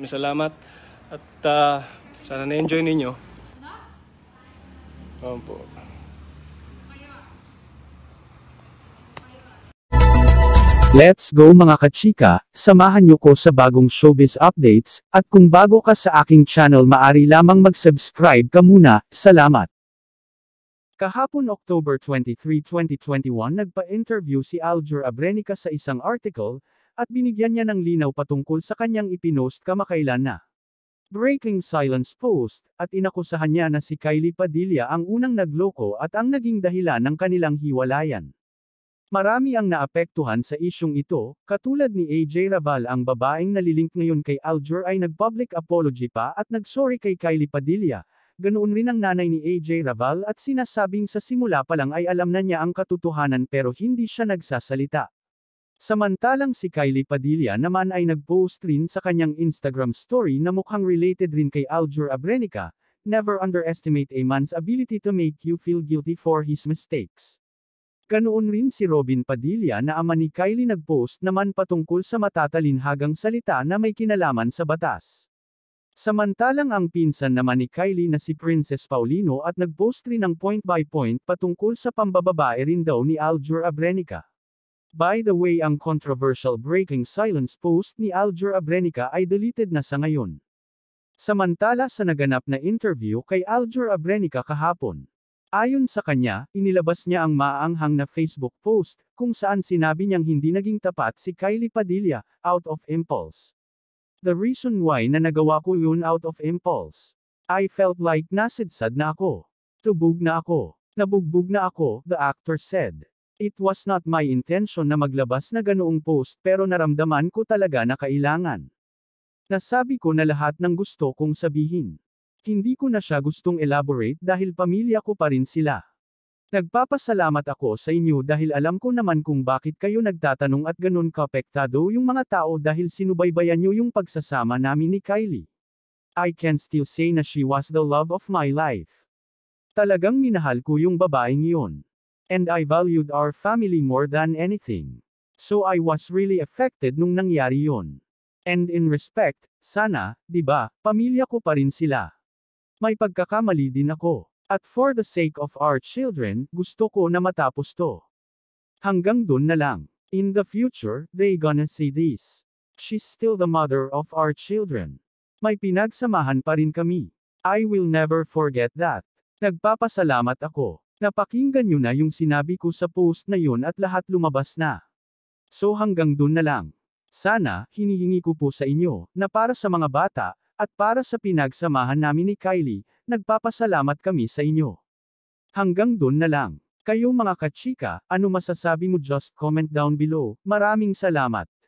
Maraming salamat at uh, sana na-enjoy ninyo. Ano? po. Let's go mga kachika, samahan nyo ko sa bagong showbiz updates, at kung bago ka sa aking channel maari lamang mag-subscribe ka muna, salamat. Kahapon October 23, 2021 nagpa-interview si Alger Abrenica sa isang article, at binigyan niya ng linaw patungkol sa kanyang ipinost kamakailan na breaking silence post, at inakusahan niya na si Kylie Padilla ang unang nagloko at ang naging dahilan ng kanilang hiwalayan. Marami ang naapektuhan sa isyung ito, katulad ni AJ Raval ang babaeng nalilink ngayon kay Alger ay nagpublic apology pa at nagsorry kay Kylie Padilla, ganoon rin ang nanay ni AJ Raval at sinasabing sa simula pa lang ay alam na niya ang katotohanan pero hindi siya nagsasalita. Samantalang si Kylie Padilla naman ay nag-post rin sa kanyang Instagram story na mukhang related rin kay Aljur Abrenica, never underestimate a man's ability to make you feel guilty for his mistakes. Ganoon rin si Robin Padilla na ama ni Kylie nag-post naman patungkol sa matatalinhagang salita na may kinalaman sa batas. Samantalang ang pinsan naman ni Kylie na si Princess Paulino at nag-post rin ng point by point patungkol sa pambababae rin daw ni Aljur Abrenica. By the way ang controversial breaking silence post ni Alger Abrenica ay deleted na sa ngayon. Samantala sa naganap na interview kay Alger Abrenica kahapon. Ayon sa kanya, inilabas niya ang maaanghang na Facebook post, kung saan sinabi niyang hindi naging tapat si Kylie Padilla, out of impulse. The reason why na nagawa ko yun out of impulse. I felt like nasidsad na ako. Tubog na ako. Nabugbog na ako, the actor said. It was not my intention na maglabas na ganoong post pero naramdaman ko talaga na kailangan. Nasabi ko na lahat ng gusto kong sabihin. Hindi ko na siya gustong elaborate dahil pamilya ko pa rin sila. Nagpapasalamat ako sa inyo dahil alam ko naman kung bakit kayo nagtatanong at ganun kapektado yung mga tao dahil sinubaybayan nyo yung pagsasama namin ni Kylie. I can still say na she was the love of my life. Talagang minahal ko yung babaeng iyon. And I valued our family more than anything. So I was really affected nung nangyari yun. And in respect, sana, diba, pamilya ko pa rin sila. May pagkakamali din ako. At for the sake of our children, gusto ko na matapos to. Hanggang dun na lang. In the future, they gonna see this. She's still the mother of our children. May pinagsamahan pa rin kami. I will never forget that. Nagpapasalamat ako. Napakinggan nyo na yung sinabi ko sa post na yon at lahat lumabas na. So hanggang dun na lang. Sana, hinihingi ko po sa inyo, na para sa mga bata, at para sa pinagsamahan namin ni Kylie, nagpapasalamat kami sa inyo. Hanggang dun na lang. Kayo mga kachika, ano masasabi mo just comment down below, maraming salamat.